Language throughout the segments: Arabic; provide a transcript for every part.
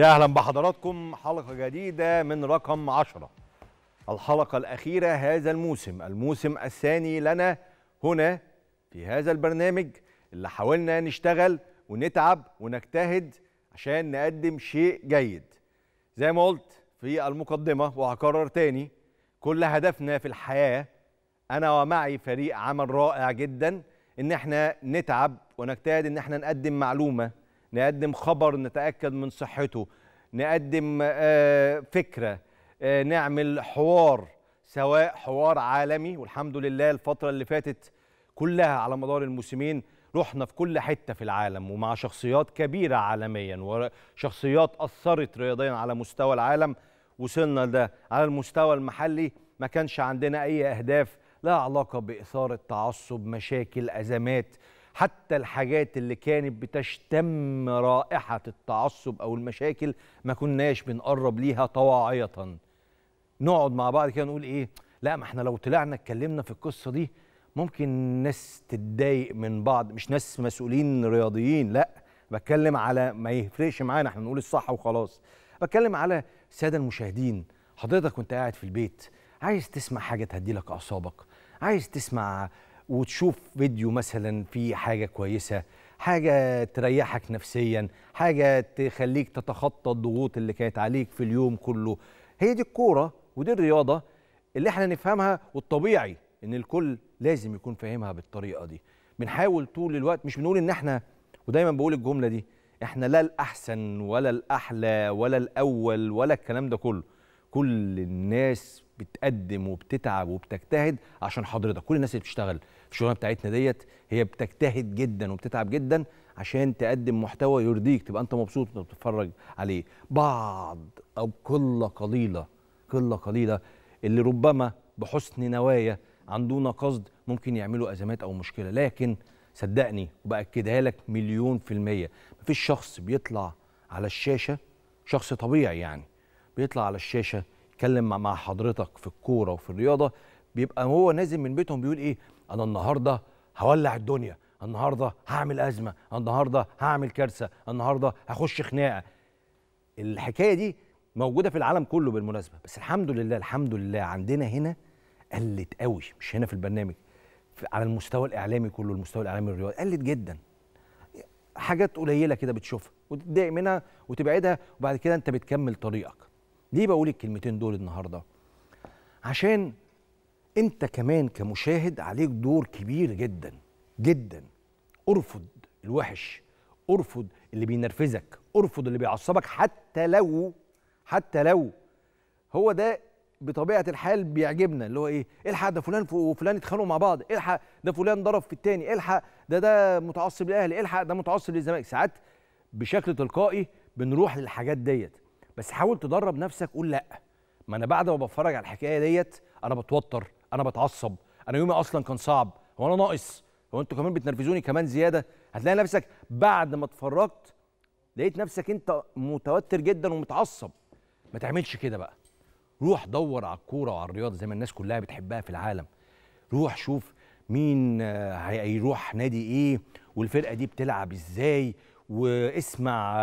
يا اهلا بحضراتكم حلقه جديده من رقم 10 الحلقه الاخيره هذا الموسم الموسم الثاني لنا هنا في هذا البرنامج اللي حاولنا نشتغل ونتعب ونجتهد عشان نقدم شيء جيد زي ما قلت في المقدمه وهكرر تاني كل هدفنا في الحياه انا ومعي فريق عمل رائع جدا ان احنا نتعب ونجتهد ان احنا نقدم معلومه نقدم خبر نتاكد من صحته نقدم آه، فكره آه، نعمل حوار سواء حوار عالمي والحمد لله الفتره اللي فاتت كلها على مدار الموسمين رحنا في كل حته في العالم ومع شخصيات كبيره عالميا وشخصيات اثرت رياضيا على مستوى العالم وصلنا لده على المستوى المحلي ما كانش عندنا اي اهداف لها علاقه باثاره تعصب مشاكل ازمات حتى الحاجات اللي كانت بتشتم رائحة التعصب أو المشاكل ما كناش بنقرب ليها طواعية نقعد مع بعض كده نقول إيه لا ما احنا لو طلعنا اتكلمنا في القصة دي ممكن ناس تتضايق من بعض مش ناس مسؤولين رياضيين لا بتكلم على ما يفرقش معانا احنا نقول الصح وخلاص بتكلم على الساده المشاهدين حضرتك وانت قاعد في البيت عايز تسمع حاجه تهدي لك اعصابك عايز تسمع وتشوف فيديو مثلا فيه حاجه كويسه حاجه تريحك نفسيا حاجه تخليك تتخطى الضغوط اللي كانت عليك في اليوم كله هي دي الكوره ودي الرياضه اللي احنا نفهمها والطبيعي ان الكل لازم يكون فاهمها بالطريقه دي بنحاول طول الوقت مش بنقول ان احنا ودايما بقول الجمله دي احنا لا الاحسن ولا الاحلى ولا الاول ولا الكلام ده كله كل الناس بتقدم وبتتعب وبتجتهد عشان حضرتك كل الناس اللي بتشتغل في الشغلانه بتاعتنا ديت هي بتجتهد جدا وبتتعب جدا عشان تقدم محتوى يرضيك تبقى انت مبسوط وانت بتتفرج عليه بعض او قله قليله قله قليله اللي ربما بحسن نوايا عندونا قصد ممكن يعملوا ازمات او مشكله لكن صدقني وباكدها لك مليون في الميه مفيش شخص بيطلع على الشاشه شخص طبيعي يعني بيطلع على الشاشه يتكلم مع حضرتك في الكوره وفي الرياضه بيبقى هو نازل من بيتهم بيقول ايه انا النهارده هولع الدنيا النهارده هعمل ازمه النهارده هعمل كارثه النهارده هخش خناقه الحكايه دي موجوده في العالم كله بالمناسبه بس الحمد لله الحمد لله عندنا هنا قلت قوي مش هنا في البرنامج على المستوى الاعلامي كله المستوى الاعلامي الرياضي قلت جدا حاجات قليله كده بتشوفها وتتضايق منها وتبعدها وبعد كده انت بتكمل طريقك ليه بقول الكلمتين دول النهارده عشان انت كمان كمشاهد عليك دور كبير جدا جدا ارفض الوحش ارفض اللي بينرفزك ارفض اللي بيعصبك حتى لو حتى لو هو ده بطبيعه الحال بيعجبنا اللي هو ايه الحق ده فلان وفلان اتخانقوا مع بعض الحق ده فلان ضرب في التاني الحق ده ده متعصب للاهلي الحق ده متعصب للزمالك ساعات بشكل تلقائي بنروح للحاجات ديت بس حاول تدرب نفسك قول لا ما انا بعد ما بتفرج على الحكايه ديت انا بتوتر انا بتعصب انا يومي اصلا كان صعب هو انا ناقص هو انتوا كمان بتنرفزوني كمان زياده هتلاقي نفسك بعد ما اتفرجت لقيت نفسك انت متوتر جدا ومتعصب ما تعملش كده بقى روح دور على الكوره وعلى الرياضه زي ما الناس كلها بتحبها في العالم روح شوف مين هيروح نادي ايه والفرقه دي بتلعب ازاي واسمع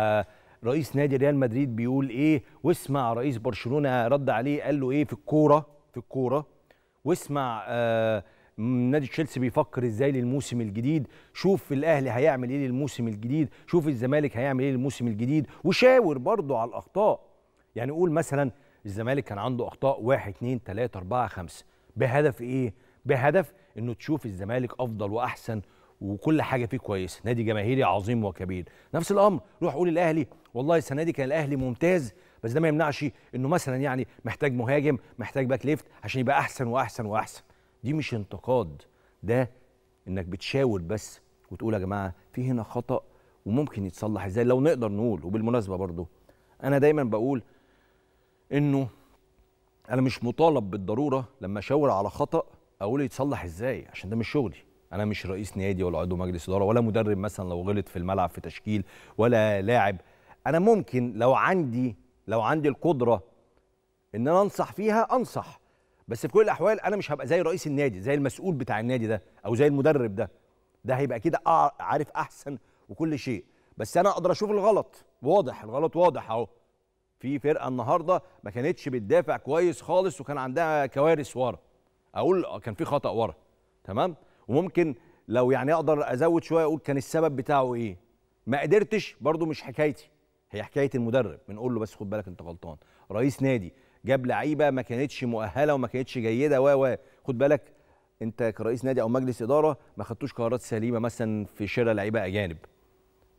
رئيس نادي ريال مدريد بيقول ايه واسمع رئيس برشلونه رد عليه قال له ايه في الكوره في الكوره واسمع آه نادي تشيلسي بيفكر ازاي للموسم الجديد شوف الاهلي هيعمل ايه للموسم الجديد شوف الزمالك هيعمل ايه للموسم الجديد وشاور برضه على الاخطاء يعني قول مثلا الزمالك كان عنده اخطاء 1 2 3 4 5 بهدف ايه بهدف انه تشوف الزمالك افضل واحسن وكل حاجه فيه كويسه نادي جماهيري عظيم وكبير نفس الامر روح قول الاهلي والله السنه دي كان الاهلي ممتاز بس ده ما يمنعش انه مثلا يعني محتاج مهاجم محتاج باك ليفت عشان يبقى احسن واحسن واحسن دي مش انتقاد ده انك بتشاور بس وتقول يا جماعه في هنا خطا وممكن يتصلح ازاي لو نقدر نقول وبالمناسبه برضه انا دايما بقول انه انا مش مطالب بالضروره لما اشاور على خطا اقول يتصلح ازاي عشان ده مش شغلي انا مش رئيس نادي ولا عضو مجلس اداره ولا مدرب مثلا لو غلط في الملعب في تشكيل ولا لاعب انا ممكن لو عندي لو عندي القدره ان انا انصح فيها انصح بس في كل الاحوال انا مش هبقى زي رئيس النادي زي المسؤول بتاع النادي ده او زي المدرب ده ده هيبقى كده عارف احسن وكل شيء بس انا اقدر اشوف الغلط واضح الغلط واضح اهو في فرقه النهارده ما كانتش بتدافع كويس خالص وكان عندها كوارث ورا اقول كان في خطا ورا تمام وممكن لو يعني اقدر ازود شويه اقول كان السبب بتاعه ايه ما قدرتش برضو مش حكايتي هي حكايه المدرب بنقول له بس خد بالك انت غلطان رئيس نادي جاب لعيبه ما كانتش مؤهله وما كانتش جيده و و خد بالك انت كرئيس نادي او مجلس اداره ما خدتوش قرارات سليمه مثلا في شراء لعيبه اجانب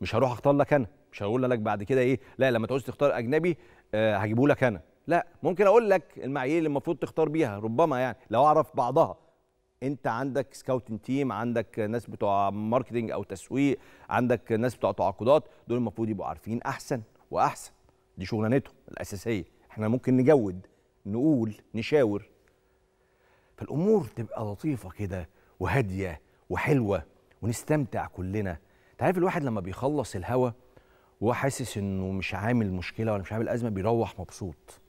مش هروح اختار لك انا مش هقول لك بعد كده ايه لا لما تعوز تختار اجنبي آه، هجيبه لك انا لا ممكن اقول لك المعايير اللي المفروض تختار بيها ربما يعني لو اعرف بعضها انت عندك سكاوتنج تيم عندك ناس بتوع ماركتنج او تسويق عندك ناس بتوع تعاقدات دول المفروض يبقوا عارفين احسن واحسن دي شغلانتهم الاساسيه احنا ممكن نجود نقول نشاور فالامور تبقى لطيفه كده وهاديه وحلوه ونستمتع كلنا انت عارف الواحد لما بيخلص الهوا وهو حاسس انه مش عامل مشكله ولا مش عامل ازمه بيروح مبسوط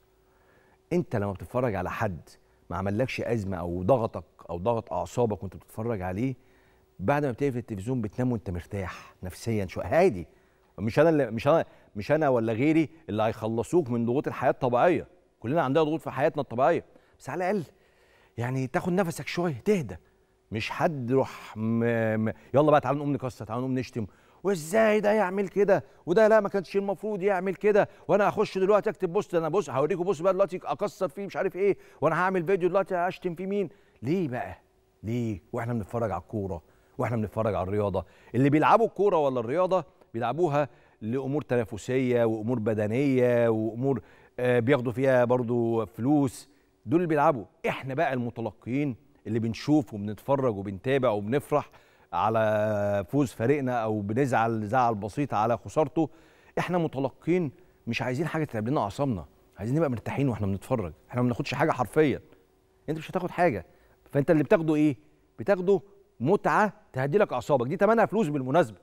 انت لما بتتفرج على حد ما عملكش ازمه او ضغطك او ضغط اعصابك وانت بتتفرج عليه بعد ما بتقفل التلفزيون بتنام وانت مرتاح نفسيا شويه هادي مش انا اللي مش انا مش انا ولا غيري اللي هيخلصوك من ضغوط الحياه الطبيعيه كلنا عندنا ضغوط في حياتنا الطبيعيه بس على الاقل يعني تاخد نفسك شويه تهدى مش حد روح م... م... يلا بقى تعالوا نقوم نكسر تعالوا نقوم نشتم وازاي ده يعمل كده وده لا ما كانش المفروض يعمل كده وانا هخش دلوقتي اكتب بوست انا بص هوريكم بوست بقى دلوقتي اكسر فيه مش عارف ايه وانا هعمل فيديو دلوقتي اشتم فيه مين ليه بقى ليه واحنا بنتفرج على الكوره واحنا بنتفرج على الرياضه اللي بيلعبوا الكوره ولا الرياضه بيلعبوها لامور تنافسيه وامور بدنيه وامور آه، بياخدوا فيها برضو فلوس دول اللي بيلعبوا احنا بقى المتلقيين اللي بنشوف وبنتفرج وبنتابع وبنفرح على فوز فريقنا او بنزعل زعل بسيط على خسارته احنا متلقين مش عايزين حاجه تتعب لنا اعصابنا عايزين نبقى مرتاحين واحنا بنتفرج احنا ما بناخدش حاجه حرفيا انت مش هتاخد حاجه فانت اللي بتاخده ايه بتاخده متعه تهدي لك اعصابك دي ثمنها فلوس بالمناسبه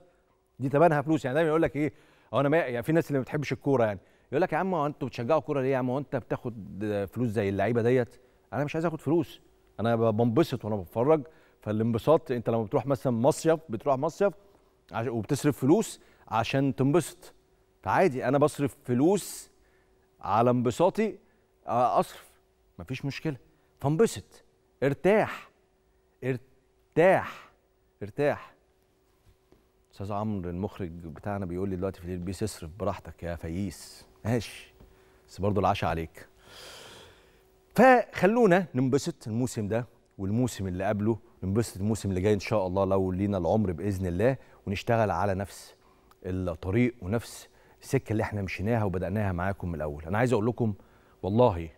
دي ثمنها فلوس يعني دايما يقول لك ايه هو أه، انا ما يعني في ناس اللي ما بتحبش الكوره يعني يقول لك يا عم انتوا بتشجعوا كوره ليه يا عم انت بتاخد فلوس زي اللعيبه ديت انا مش عايز اخد فلوس انا بنبسط وانا بتفرج فالانبساط انت لما بتروح مثلا مصيف بتروح مصيف وبتصرف فلوس عشان تنبسط فعادي انا بصرف فلوس على انبساطي اصرف مفيش مشكله فانبسط ارتاح ارتاح ارتاح استاذ عمرو المخرج بتاعنا بيقول لي دلوقتي في الليل بيس اصرف براحتك يا فييس ماشي بس برضه العشاء عليك فخلونا ننبسط الموسم ده والموسم اللي قبله ننبسط الموسم اللي جاي ان شاء الله لو لينا العمر باذن الله ونشتغل على نفس الطريق ونفس السكه اللي احنا مشيناها وبداناها معاكم من الاول انا عايز اقول لكم والله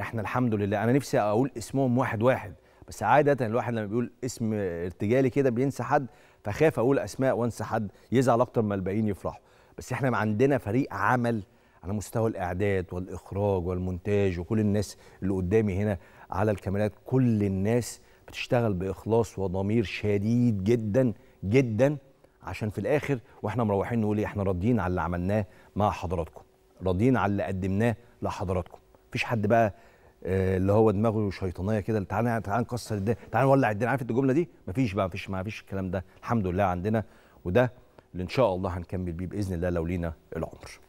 احنا الحمد لله انا نفسي اقول اسمهم واحد واحد بس عاده الواحد لما بيقول اسم ارتجالي كده بينسى حد فخاف اقول اسماء وانسى حد يزعل اكتر ما الباقيين يفرحوا بس احنا عندنا فريق عمل على مستوى الاعداد والاخراج والمونتاج وكل الناس اللي قدامي هنا على الكاميرات كل الناس بتشتغل باخلاص وضمير شديد جدا جدا عشان في الاخر واحنا مروحين نقول إيه، احنا راضيين على اللي عملناه مع حضراتكم راضيين على اللي قدمناه لحضراتكم مفيش حد بقى آه، اللي هو دماغه شيطانيه كده تعالى تعالى نكسر الدنيا تعالى نولع الدنيا عارف الجمله دي مفيش بقى مفيش مفيش الكلام ده الحمد لله عندنا وده اللي ان شاء الله هنكمل بيه باذن الله لو لينا العمر